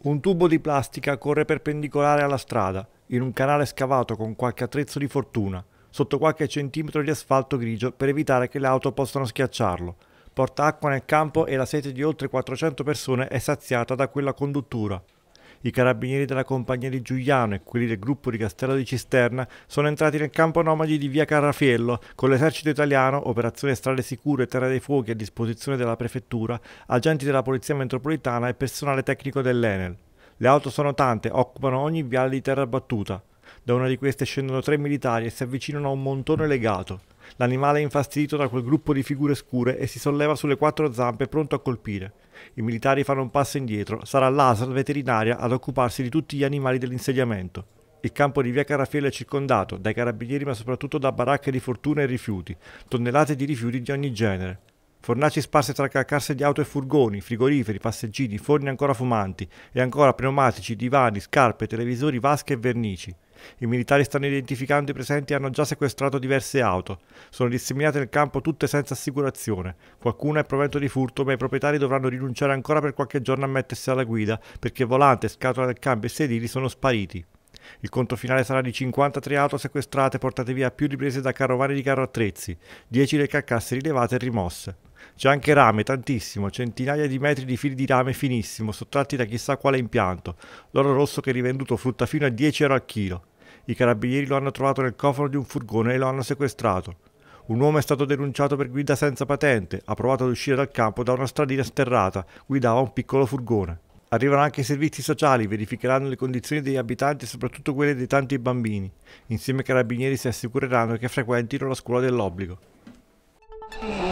Un tubo di plastica corre perpendicolare alla strada, in un canale scavato con qualche attrezzo di fortuna, sotto qualche centimetro di asfalto grigio per evitare che le auto possano schiacciarlo. Porta acqua nel campo e la sete di oltre 400 persone è saziata da quella conduttura. I carabinieri della compagnia di Giuliano e quelli del gruppo di Castello di Cisterna sono entrati nel campo nomadi di via Carrafiello con l'esercito italiano, operazione strade sicure e terra dei fuochi a disposizione della prefettura, agenti della polizia metropolitana e personale tecnico dell'Enel. Le auto sono tante, occupano ogni viale di terra battuta. Da una di queste scendono tre militari e si avvicinano a un montone legato. L'animale è infastidito da quel gruppo di figure scure e si solleva sulle quattro zampe pronto a colpire. I militari fanno un passo indietro, sarà l'ASL veterinaria ad occuparsi di tutti gli animali dell'insediamento. Il campo di via Carafiele è circondato dai carabinieri ma soprattutto da baracche di fortuna e rifiuti, tonnellate di rifiuti di ogni genere. Fornaci sparse tra carcasse di auto e furgoni, frigoriferi, passeggini, forni ancora fumanti e ancora pneumatici, divani, scarpe, televisori, vasche e vernici. I militari stanno identificando i presenti e hanno già sequestrato diverse auto. Sono disseminate nel campo tutte senza assicurazione. Qualcuna è provento di furto, ma i proprietari dovranno rinunciare ancora per qualche giorno a mettersi alla guida perché volante, scatola del cambio e sedili sono spariti. Il conto finale sarà di 53 auto sequestrate portate via a più riprese da carovane di carro attrezzi, 10 le carcasse rilevate e rimosse. C'è anche rame, tantissimo, centinaia di metri di fili di rame finissimo, sottratti da chissà quale impianto. L'oro rosso che è rivenduto frutta fino a 10 euro al chilo. I carabinieri lo hanno trovato nel cofano di un furgone e lo hanno sequestrato. Un uomo è stato denunciato per guida senza patente, ha provato ad uscire dal campo da una stradina sterrata, guidava un piccolo furgone. Arrivano anche i servizi sociali, verificheranno le condizioni degli abitanti e soprattutto quelle dei tanti bambini. Insieme ai carabinieri si assicureranno che frequentino la scuola dell'obbligo.